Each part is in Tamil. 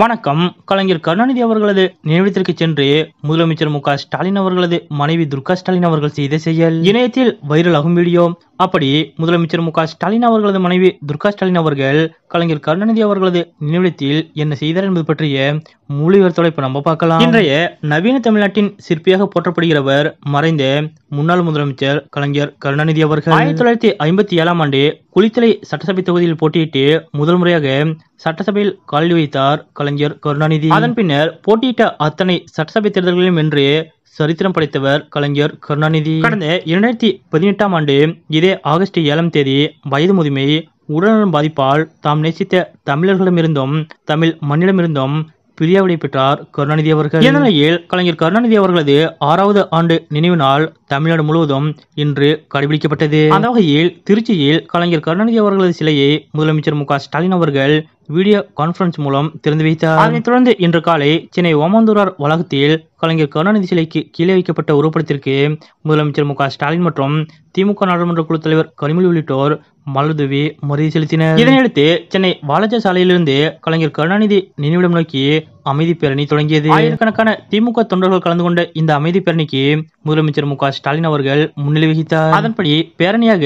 வணக்கம் கலைஞர் கருணாநிதி அவர்களது நினைவிடத்திற்கு சென்று முதலமைச்சர் மு ஸ்டாலின் அவர்களது மனைவி துர்கா ஸ்டாலின் அவர்கள் செய்த செயல் இணையத்தில் வைரலாகும் வீடியோ அப்படி முதலமைச்சர் மு ஸ்டாலின் அவர்களது மனைவி துர்கா ஸ்டாலின் அவர்கள் கலைஞர் கருணாநிதி அவர்களது நினைவிடத்தில் என்ன செய்தார் என்பது பற்றிய மொழி தொலைப்பை நம்ம பார்க்கலாம் இன்றைய நவீன தமிழ்நாட்டின் சிற்பியாக போற்றப்படுகிறவர் மறைந்த முன்னாள் முதலமைச்சர் கலைஞர் கருணாநிதி அவர்கள் ஆயிரத்தி தொள்ளாயிரத்தி ஐம்பத்தி ஏழாம் ஆண்டு குளித்தலை சட்டசபை தொகுதியில் போட்டியிட்டு முதல் முறையாக சட்டசபையில் காலடி வைத்தார் கலைஞர் கருணாநிதி அதன் பின்னர் போட்டியிட்ட அத்தனை சட்டசபை தேர்தல்களையும் வென்று சரித்திரம் படைத்தவர் கலைஞர் கருணாநிதி கடந்த இரண்டாயிரத்தி பதினெட்டாம் ஆண்டு இதே ஆகஸ்ட் ஏழாம் தேதி வயது முதுமை உடல்நலம் பாதிப்பால் தாம் நேசித்த தமிழர்களிடமிருந்தும் தமிழ் மண்ணிடமிருந்தும் பிரியாவிடை பெற்றார் கருணாநிதி அவர்கள் இந்நிலையில் கலைஞர் கருணாநிதி அவர்களது ஆறாவது ஆண்டு நினைவு நாள் தமிழ்நாடு முழுவதும் இன்று கடைபிடிக்கப்பட்டது அந்த வகையில் திருச்சியில் கலைஞர் கருணாநிதி அவர்களது சிலையை முதலமைச்சர் மு ஸ்டாலின் அவர்கள் வீடியோ கான்பரன்ஸ் மூலம் திறந்து வைத்தார் அதனைத் தொடர்ந்து இன்று காலை சென்னை ஓமாந்தூரார் வளாகத்தில் கலைஞர் கருணாநிதி சிலைக்கு கீழே வைக்கப்பட்ட உருவப்படத்திற்கு முதலமைச்சர் மு ஸ்டாலின் மற்றும் திமுக நாடாளுமன்ற குழு தலைவர் கனிமொழி உள்ளிட்டோர் மலர்தூவி மரியாதை செலுத்தினர் இதனையடுத்து சென்னை வாலாஜா சாலையிலிருந்து கலைஞர் கருணாநிதி நினைவிடம் நோக்கி அமைதி பேரணி தொடங்கியது ஆயிரக்கணக்கான திமுக தொண்டர்கள் கலந்து கொண்ட இந்த அமைதி பேரணிக்கு முதலமைச்சர் மு ஸ்டாலின் அவர்கள் முன்னிலை வகித்தார் அதன்படி பேரணியாக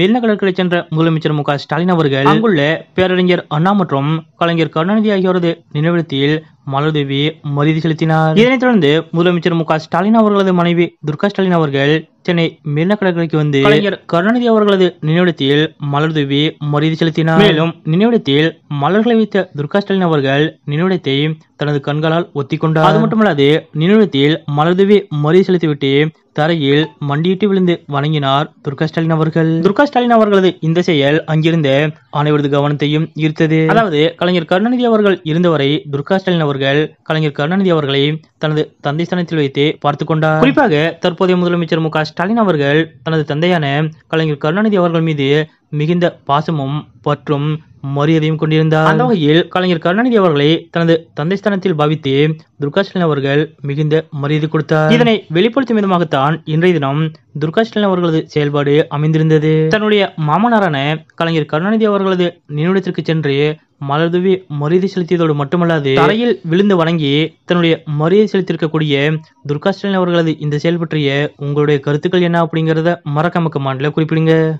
மெரினா கடற்கரை சென்ற முதலமைச்சர் மு ஸ்டாலின் அவர்கள் அங்குள்ள பேரறிஞர் அண்ணா மற்றும் கலைஞர் கருணாநிதி ஆகியோரது நினைவிடத்தில் மலர்தேவி மரியாதை செலுத்தினார் இதனைத் தொடர்ந்து முதலமைச்சர் மு ஸ்டாலின் அவர்களது மனைவி துர்கா ஸ்டாலின் அவர்கள் சென்னை மெரினா கடற்கரைக்கு வந்து கருணாநிதி அவர்களது நினைவிடத்தில் மலர் தூவி மரியாதை செலுத்தினார் மேலும் நினைவிடத்தில் மலர்களை வைத்த துர்கா ஸ்டாலின் அவர்கள் நினைவிடத்தை தனது கண்களால் ஒத்திக்கொண்டார் அது மட்டுமல்லாது நினைவிடத்தில் மலர் தூவி மரியாதை செலுத்திவிட்டு தரையில் மண்டியிட்டு விழுந்து வணங்கினார் துர்கா ஸ்டாலின் அவர்கள் துர்கா ஸ்டாலின் அவர்களது இந்த செயல் அங்கிருந்த அனைவரது கவனத்தையும் ஈர்த்தது அதாவது கலைஞர் கருணாநிதி அவர்கள் இருந்தவரை துர்கா ஸ்டாலின் அவர்கள் கலைஞர் கருணாநிதி அவர்களை தனது தந்தை ஸ்தானத்தில் வைத்து பார்த்து கொண்டார் குறிப்பாக தற்போதைய முதலமைச்சர் மு ஸ்டாலின் அவர்கள் தனது தந்தையான கலைஞர் கருணாநிதி அவர்கள் மீது மிகுந்த பாசமும் பற்றும் மரியாதையும் கொண்டிருந்தார் அந்த வகையில் கலைஞர் கருணாநிதி அவர்களை தனது தந்தை ஸ்தானத்தில் பாவித்து துர்கா ஸ்டாலின் அவர்கள் மிகுந்த மரியாதை கொடுத்தார் இதனை வெளிப்படுத்தும் விதமாகத்தான் இன்றைய தினம் துர்கா ஸ்டாலின் அவர்களது செயல்பாடு அமைந்திருந்தது தன்னுடைய மாமனாரான கலைஞர் கருணாநிதி அவர்களது நினைவிடத்திற்கு சென்று மலர்தூவி மரியாதை செலுத்தியதோடு மட்டுமல்லாது தலையில் விழுந்து வணங்கி தன்னுடைய மரியாதை செலுத்திருக்கக்கூடிய துர்கா ஸ்டாலின் அவர்களது இந்த செயல் பற்றிய உங்களுடைய கருத்துக்கள் என்ன அப்படிங்கிறத மறக்காம மாண்டில குறிப்பிடுங்க